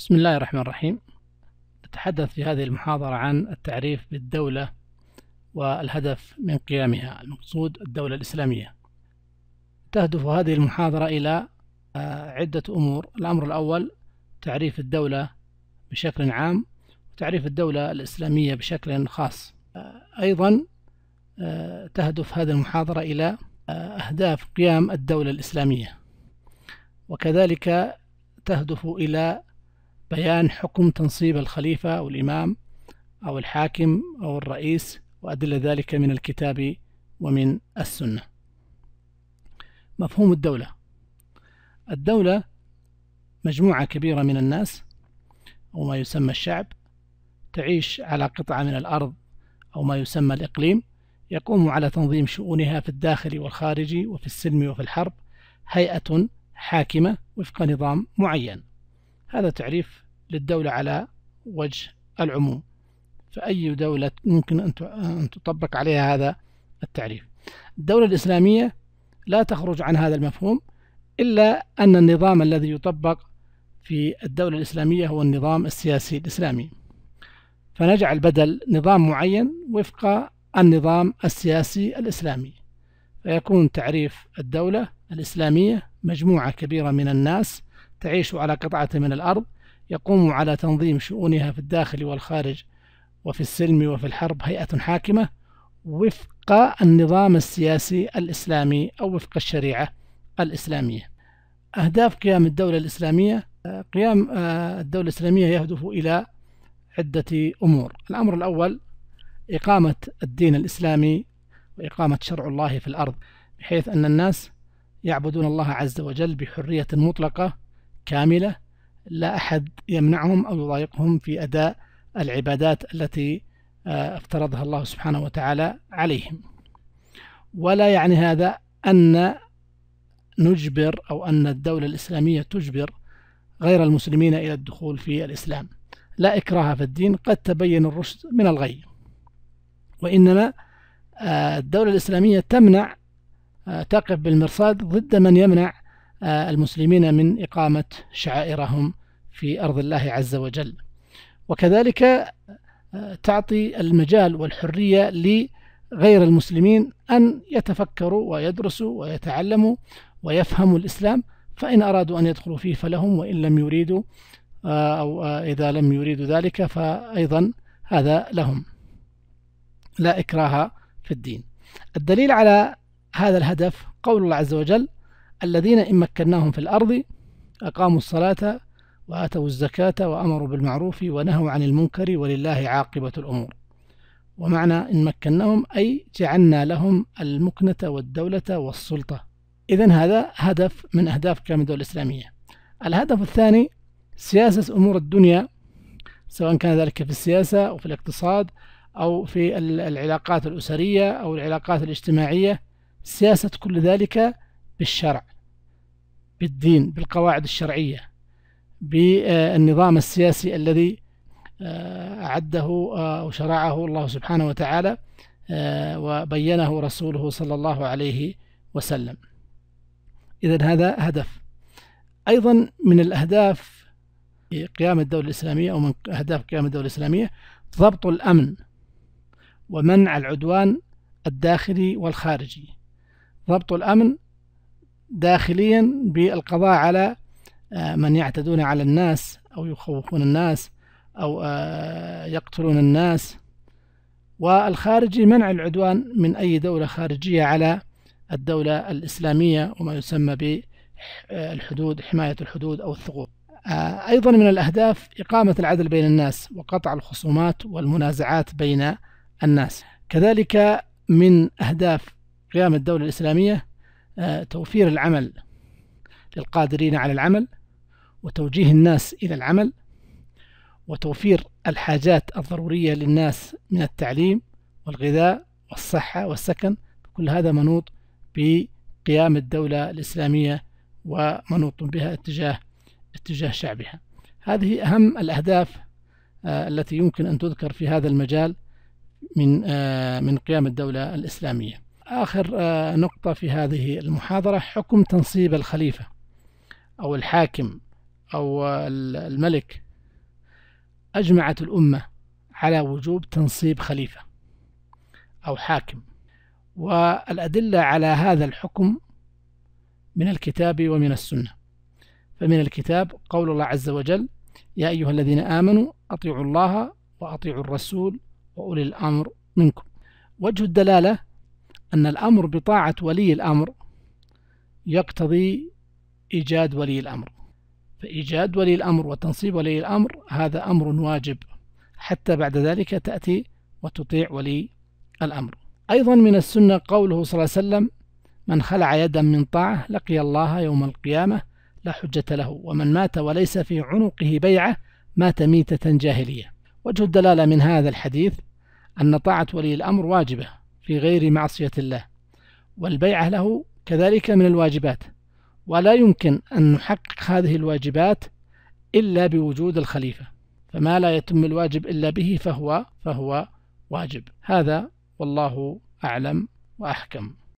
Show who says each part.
Speaker 1: بسم الله الرحمن الرحيم نتحدث في هذه المحاضرة عن التعريف بالدولة والهدف من قيامها المقصود الدولة الإسلامية تهدف هذه المحاضرة إلى آه، عدة أمور الأمر الأول تعريف الدولة بشكل عام وتعريف الدولة الإسلامية بشكل خاص آه، أيضا آه، تهدف هذه المحاضرة إلى أهداف قيام الدولة الإسلامية وكذلك تهدف إلى بيان حكم تنصيب الخليفة أو الإمام أو الحاكم أو الرئيس وأدلة ذلك من الكتاب ومن السنة مفهوم الدولة الدولة مجموعة كبيرة من الناس أو ما يسمى الشعب تعيش على قطعة من الأرض أو ما يسمى الإقليم يقوم على تنظيم شؤونها في الداخل والخارج وفي السلم وفي الحرب هيئة حاكمة وفق نظام معين هذا تعريف للدولة على وجه العموم فأي دولة ممكن أن تطبق عليها هذا التعريف الدولة الإسلامية لا تخرج عن هذا المفهوم إلا أن النظام الذي يطبق في الدولة الإسلامية هو النظام السياسي الإسلامي فنجعل بدل نظام معين وفق النظام السياسي الإسلامي فيكون تعريف الدولة الإسلامية مجموعة كبيرة من الناس تعيش على قطعة من الأرض يقوم على تنظيم شؤونها في الداخل والخارج وفي السلم وفي الحرب هيئة حاكمة وفق النظام السياسي الإسلامي أو وفق الشريعة الإسلامية أهداف قيام الدولة الإسلامية قيام آه، الدولة الإسلامية يهدف إلى عدة أمور الأمر الأول إقامة الدين الإسلامي وإقامة شرع الله في الأرض بحيث أن الناس يعبدون الله عز وجل بحرية مطلقة كاملة لا أحد يمنعهم أو يضايقهم في أداء العبادات التي آه، افترضها الله سبحانه وتعالى عليهم ولا يعني هذا أن نجبر أو أن الدولة الإسلامية تجبر غير المسلمين إلى الدخول في الإسلام لا إكراه في الدين قد تبين الرشد من الغي وإنما آه، الدولة الإسلامية تمنع آه، تقف بالمرصاد ضد من يمنع المسلمين من إقامة شعائرهم في أرض الله عز وجل وكذلك آه، تعطي المجال والحرية لغير المسلمين أن يتفكروا ويدرسوا ويتعلموا ويفهموا الإسلام فإن أرادوا أن يدخلوا فيه فلهم وإن لم يريدوا آه، أو آه، إذا لم يريدوا ذلك فأيضا هذا لهم لا إكراه في الدين الدليل على هذا الهدف قول الله عز وجل الذين إن مكناهم في الأرض أقاموا الصلاة وآتوا الزكاة وأمروا بالمعروف ونهوا عن المنكر ولله عاقبة الأمور ومعنى إن مكناهم أي جعلنا لهم المكنة والدولة والسلطة إذا هذا هدف من أهداف كلام الدولة الإسلامية الهدف الثاني سياسة أمور الدنيا سواء كان ذلك في السياسة أو في الاقتصاد أو في العلاقات الأسرية أو العلاقات الاجتماعية سياسة كل ذلك بالشرع بالدين بالقواعد الشرعية بالنظام السياسي الذي آه، أعده أو آه، شرعه الله سبحانه وتعالى آه، وبينه رسوله صلى الله عليه وسلم إذا هذا هدف أيضا من الأهداف قيام الدولة الإسلامية أو من أهداف قيام الدولة الإسلامية ضبط الأمن ومنع العدوان الداخلي والخارجي ضبط الأمن داخليا بالقضاء على آه، من يعتدون على الناس أو يخوفون الناس أو آه، يقتلون الناس والخارجي منع العدوان من أي دولة خارجية على الدولة الإسلامية وما يسمى بالحدود حماية الحدود أو الثغور آه، أيضا من الأهداف إقامة العدل بين الناس وقطع الخصومات والمنازعات بين الناس كذلك من أهداف قيام الدولة الإسلامية توفير العمل للقادرين على العمل وتوجيه الناس إلى العمل وتوفير الحاجات الضرورية للناس من التعليم والغذاء والصحة والسكن كل هذا منوط بقيام الدولة الإسلامية ومنوط بها اتجاه اتجاه شعبها هذه أهم الأهداف آه، التي يمكن أن تذكر في هذا المجال من آه، من قيام الدولة الإسلامية آخر آه، نقطة في هذه المحاضرة حكم تنصيب الخليفة أو الحاكم أو الملك أجمعت الأمة على وجوب تنصيب خليفة أو حاكم والأدلة على هذا الحكم من الكتاب ومن السنة فمن الكتاب قول الله عز وجل يا أيها الذين آمنوا أطيعوا الله وأطيعوا الرسول وأولي الأمر منكم وجه الدلالة أن الأمر بطاعة ولي الأمر يقتضي إيجاد ولي الأمر فإيجاد ولي الأمر وتنصيب ولي الأمر هذا أمر واجب حتى بعد ذلك تأتي وتطيع ولي الأمر أيضا من السنة قوله صلى الله عليه وسلم من خلع يدا من طاعة لقي الله يوم القيامة لا حجة له ومن مات وليس في عنقه بيعة مات ميتة جاهلية وجه الدلالة من هذا الحديث أن طاعة ولي الأمر واجبة في غير معصية الله والبيعة له كذلك من الواجبات ولا يمكن أن نحقق هذه الواجبات إلا بوجود الخليفة فما لا يتم الواجب إلا به فهو فهو واجب هذا والله أعلم وأحكم